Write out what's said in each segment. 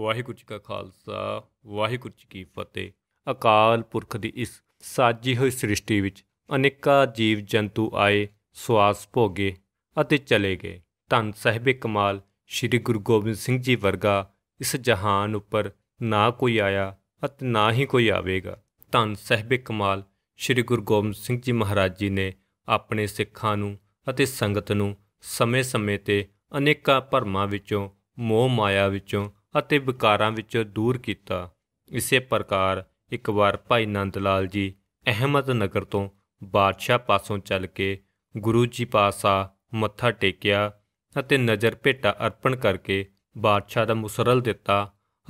ਵਾਹਿਗੁਰੂ ਜੀ ਕਾ ਖਾਲਸਾ ਵਾਹਿਗੁਰੂ ਜੀ ਕੀ ਫਤਿਹ ਅਕਾਲ ਪੁਰਖ ਦੀ ਇਸ ਸਾਜੀ ਹੋਈ ਸ੍ਰਿਸ਼ਟੀ ਵਿੱਚ ਅਨੇਕਾਂ ਜੀਵ ਜੰਤੂ ਆਏ ਸਵਾਸ ਭੋਗੇ ਅਤੇ ਚਲੇ ਗਏ ਧੰਨ ਸਹਿਬੇ ਕਮਾਲ ਸ੍ਰੀ ਗੁਰੂ ਗੋਬਿੰਦ ਸਿੰਘ ਜੀ ਵਰਗਾ ਇਸ ਜਹਾਨ ਉੱਪਰ ਨਾ ਕੋਈ ਆਇਆ ਅਤੇ ਨਾ ਹੀ ਕੋਈ ਆਵੇਗਾ ਧੰਨ ਸਹਿਬੇ ਕਮਾਲ ਸ੍ਰੀ ਗੁਰੂ ਗੋਬਿੰਦ ਸਿੰਘ ਜੀ ਮਹਾਰਾਜ ਜੀ ਨੇ ਆਪਣੇ ਸਿੱਖਾਂ ਨੂੰ ਅਤੇ ਸੰਗਤ ਨੂੰ ਸਮੇਂ-ਸਮੇਂ ਤੇ ਅਨੇਕਾਂ ਭਰਮਾਂ ਵਿੱਚੋਂ ਮੋਹ ਮਾਇਆ ਵਿੱਚੋਂ ਅਤੇ ਵਿਕਾਰਾਂ ਵਿੱਚੋਂ ਦੂਰ ਕੀਤਾ ਇਸੇ ਪ੍ਰਕਾਰ ਇੱਕ ਵਾਰ ਭਾਈ ਨੰਦ ਲਾਲ ਜੀ ਅਹਿਮਦ ਨਗਰ ਤੋਂ ਬਾਦਸ਼ਾਹ ਪਾਸੋਂ ਚੱਲ ਕੇ ਗੁਰੂ ਜੀ ਪਾਸਾ ਮੱਥਾ ਟੇਕਿਆ ਅਤੇ ਨਜ਼ਰ ਭੇਟਾ ਅਰਪਣ ਕਰਕੇ ਬਾਦਸ਼ਾਹ ਦਾ ਮੁਸਰਲ ਦਿੱਤਾ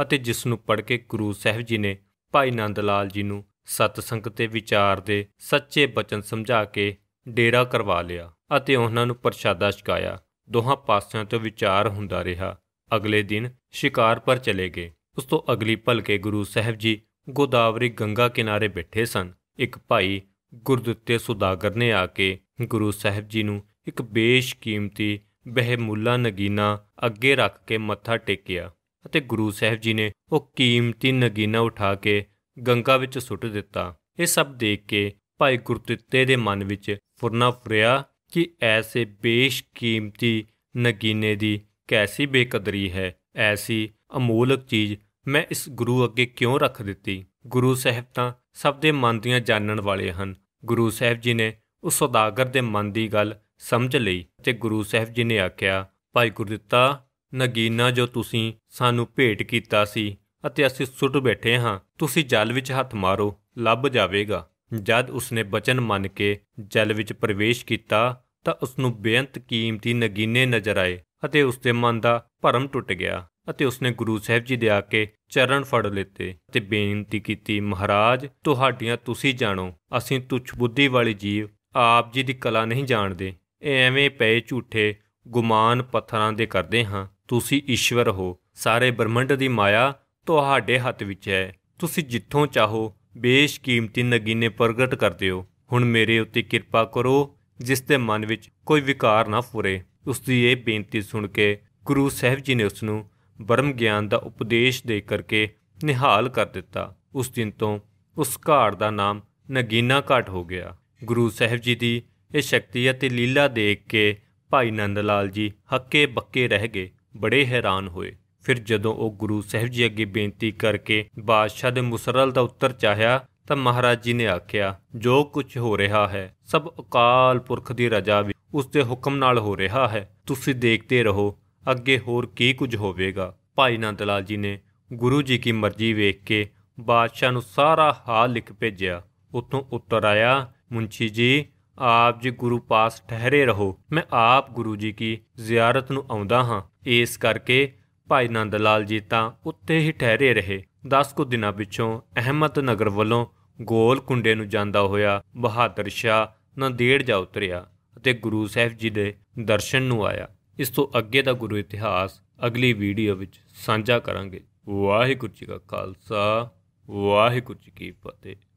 ਅਤੇ ਜਿਸ ਨੂੰ ਪੜ ਕੇ ਗੁਰੂ ਸਾਹਿਬ ਜੀ ਨੇ ਭਾਈ ਨੰਦ ਲਾਲ ਜੀ ਨੂੰ ਸਤ ਸੰਗਤ ਤੇ ਵਿਚਾਰ ਦੇ ਸੱਚੇ ਬਚਨ ਸਮਝਾ ਕੇ ਡੇਰਾ ਕਰਵਾ ਲਿਆ ਅਤੇ ਉਹਨਾਂ ਨੂੰ ਪ੍ਰਸ਼ਾਦਾ ਛਕਾਇਆ ਦੋਹਾਂ ਪਾਸਿਆਂ ਤੋਂ ਵਿਚਾਰ ਹੁੰਦਾ ਰਿਹਾ ਅਗਲੇ ਦਿਨ ਪਰ ਚਲੇ ਗਏ ਉਸ ਤੋਂ ਅਗਲੀ ਭਲਕੇ ਗੁਰੂ ਸਾਹਿਬ ਜੀ ਗੋਦਾਵਰੀ ਗੰਗਾ ਕਿਨਾਰੇ ਬੈਠੇ ਸਨ ਇੱਕ ਭਾਈ ਗੁਰਦੁੱਤੇ ਸੁਦਾਗਰ ਨੇ ਆ ਕੇ ਗੁਰੂ ਸਾਹਿਬ ਜੀ ਨੂੰ ਇੱਕ ਬੇਸ਼ਕੀਮਤੀ ਬਹਿਮੁੱਲਾ ਨਗੀਨਾ ਅੱਗੇ ਰੱਖ ਕੇ ਮੱਥਾ ਟੇਕਿਆ ਅਤੇ ਗੁਰੂ ਸਾਹਿਬ ਜੀ ਨੇ ਉਹ ਕੀਮਤੀ ਨਗੀਨਾ ਉਠਾ ਕੇ ਗੰਗਾ ਵਿੱਚ ਸੁੱਟ ਦਿੱਤਾ ਇਹ ਸਭ ਦੇਖ ਕੇ ਭਾਈ ਗੁਰਦੁੱਤੇ ਦੇ ਮਨ ਵਿੱਚ ਫੁਰਨਾ ਫੁਰਿਆ ਕਿ ਐਸੇ ਬੇਸ਼ਕੀਮਤੀ ਨਗੀਨੇ ਦੀ ਕੈਸੀ ਬੇਕਦਰੀ ਹੈ ਐਸੀ ਅਮੋਲਕ ਚੀਜ਼ ਮੈਂ ਇਸ ਗੁਰੂ ਅੱਗੇ ਕਿਉਂ ਰੱਖ ਦਿੱਤੀ ਗੁਰੂ ਸਾਹਿਬ ਤਾਂ ਸਭ ਦੇ ਮਨ ਦੀਆਂ ਜਾਣਨ ਵਾਲੇ ਹਨ ਗੁਰੂ ਸਾਹਿਬ ਜੀ ਨੇ ਉਸ ਸੁਦਾਗਰ ਦੇ ਮਨ ਦੀ ਗੱਲ ਸਮਝ ਲਈ ਤੇ ਗੁਰੂ ਸਾਹਿਬ ਜੀ ਨੇ ਆਖਿਆ ਭਾਈ ਗੁਰਦਿੱਤਾ ਨਗੀਨਾ ਜੋ ਤੁਸੀਂ ਸਾਨੂੰ ਭੇਟ ਕੀਤਾ ਸੀ ਅਤੇ ਅਸੀਂ ਸੁੱਟ ਬੈਠੇ ਹਾਂ ਤੁਸੀਂ ਜਲ ਵਿੱਚ ਹੱਥ ਮਾਰੋ ਲੱਭ ਜਾਵੇਗਾ ਜਦ ਉਸਨੇ ਬਚਨ ਮੰਨ ਕੇ ਜਲ ਵਿੱਚ ਪ੍ਰਵੇਸ਼ ਕੀਤਾ ਤਾਂ ਉਸ ਨੂੰ ਬੇਅੰਤ ਕੀਮਤੀ ਨਗੀਨੇ ਨਜ਼ਰ ਆਏ ਅਤੇ ਉਸ ਦੇ ਮਨ ਦਾ ਭਰਮ ਟੁੱਟ ਗਿਆ ਅਤੇ ਉਸ ਨੇ ਗੁਰੂ ਸਾਹਿਬ ਜੀ ਦੇ ਆ ਕੇ ਚਰਨ ਫੜ ਲਿੱਤੇ ਤੇ ਬੇਨਤੀ ਕੀਤੀ ਮਹਾਰਾਜ ਤੁਹਾਡੀਆਂ ਤੁਸੀਂ ਜਾਣੋ ਅਸੀਂ ਤੁਛ ਬੁੱਧੀ ਵਾਲੇ ਜੀਵ ਆਪ ਜੀ ਦੀ ਕਲਾ ਨਹੀਂ ਜਾਣਦੇ ਐਵੇਂ ਪਏ ਝੂਠੇ ਗੁਮਾਨ ਪੱਥਰਾਂ ਦੇ ਕਰਦੇ ਹਾਂ ਤੁਸੀਂ ਈਸ਼ਵਰ ਹੋ ਸਾਰੇ ਬ੍ਰਹਮੰਡ ਦੀ ਮਾਇਆ ਤੁਹਾਡੇ ਹੱਥ ਵਿੱਚ ਹੈ ਤੁਸੀਂ ਜਿੱਥੋਂ ਚਾਹੋ ਬੇਸ਼ਕੀਮਤੀ ਨਗੀਨੇ ਪ੍ਰਗਟ ਕਰਦੇ ਹੋ ਹੁਣ ਮੇਰੇ ਉੱਤੇ ਕਿਰਪਾ ਕਰੋ ਜਿਸ ਦੇ ਮਨ ਵਿੱਚ ਕੋਈ ਵਿਕਾਰ ਨਾ ਫੁਰੇ ਉਸ ਦੀ ਇਹ ਬੇਨਤੀ ਸੁਣ ਕੇ ਗੁਰੂ ਸਾਹਿਬ ਜੀ ਨੇ ਉਸ ਨੂੰ ਬਰਮ ਗਿਆਨ ਦਾ ਉਪਦੇਸ਼ ਦੇ ਕਰਕੇ ਨਿਹਾਲ ਕਰ ਦਿੱਤਾ ਉਸ ਦਿਨ ਤੋਂ ਉਸ ਘਾਟ ਦਾ ਨਾਮ ਨਗੀਨਾ ਘਾਟ ਹੋ ਗਿਆ ਗੁਰੂ ਸਾਹਿਬ ਜੀ ਦੀ ਇਹ ਸ਼ਕਤੀ ਅਤੇ ਲੀਲਾ ਦੇਖ ਕੇ ਭਾਈ ਨੰਦ ਲਾਲ ਜੀ ਹੱਕੇ ਬੱਕੇ ਰਹਿ ਗਏ ਬੜੇ ਹੈਰਾਨ ਹੋਏ ਫਿਰ ਜਦੋਂ ਉਹ ਗੁਰੂ ਸਾਹਿਬ ਜੀ ਅੱਗੇ ਬੇਨਤੀ ਕਰਕੇ ਬਾਦਸ਼ਾਹ ਦੇ ਮੁਸਰਲ ਦਾ ਉੱਤਰ ਚਾਹਿਆ ਤਾਂ ਮਹਾਰਾਜ ਜੀ ਨੇ ਆਖਿਆ ਜੋ ਕੁਝ ਹੋ ਰਿਹਾ ਹੈ ਸਭ ਅਕਾਲ ਪੁਰਖ ਦੀ ਰਜਾ ਵੀ ਉਸ ਦੇ ਹੁਕਮ ਨਾਲ ਹੋ ਰਿਹਾ ਹੈ ਤੁਸੀਂ ਦੇਖਦੇ ਰਹੋ ਅੱਗੇ ਹੋਰ ਕੀ ਕੁਝ ਹੋਵੇਗਾ ਭਾਈ ਨੰਦ ਲਾਲ ਜੀ ਨੇ ਗੁਰੂ ਜੀ ਕੀ ਮਰਜ਼ੀ ਵੇਖ ਕੇ ਬਾਦਸ਼ਾਹ ਨੂੰ ਸਾਰਾ ਹਾਲ ਲਿਖ ਭੇਜਿਆ ਉਤੋਂ ਉੱਤਰ ਆਇਆ ਮੁੰਸ਼ੀ ਜੀ ਆਪ ਜੀ ਗੁਰੂ ਪਾਸ ਠਹਿਰੇ ਰਹੋ ਮੈਂ ਆਪ ਗੁਰੂ ਜੀ ਦੀ ਜ਼ਿਆਰਤ ਨੂੰ ਆਉਂਦਾ ਹਾਂ ਇਸ ਕਰਕੇ ਭਾਈ ਨੰਦ ਲਾਲ ਜੀ ਤਾਂ ਉੱਤੇ ਹੀ ਠਹਿਰੇ ਰਹੇ 10 ਕੁ ਦਿਨਾਂ ਵਿੱਚੋਂ ਅਹਿਮਦ ਨਗਰ ਵੱਲੋਂ ਗੋਲ ਕੁੰਡੇ ਨੂੰ ਜਾਂਦਾ ਹੋਇਆ ਬਹਾਦਰ ਸ਼ਾ ਨੰਦੇੜ ਜਾ ਉਤਰਿਆ ਅਤੇ ਗੁਰੂ ਸਾਹਿਬ ਜੀ ਦੇ ਦਰਸ਼ਨ ਨੂੰ ਆਇਆ ਇਸ ਤੋਂ ਅੱਗੇ ਦਾ ਗੁਰੂ ਇਤਿਹਾਸ ਅਗਲੀ ਵੀਡੀਓ ਵਿੱਚ ਸਾਂਝਾ ਕਰਾਂਗੇ ਵਾਹਿਗੁਰੂ ਜੀ ਕਾ ਖਾਲਸਾ ਵਾਹਿਗੁਰੂ ਜੀ ਕੀ ਫਤਿਹ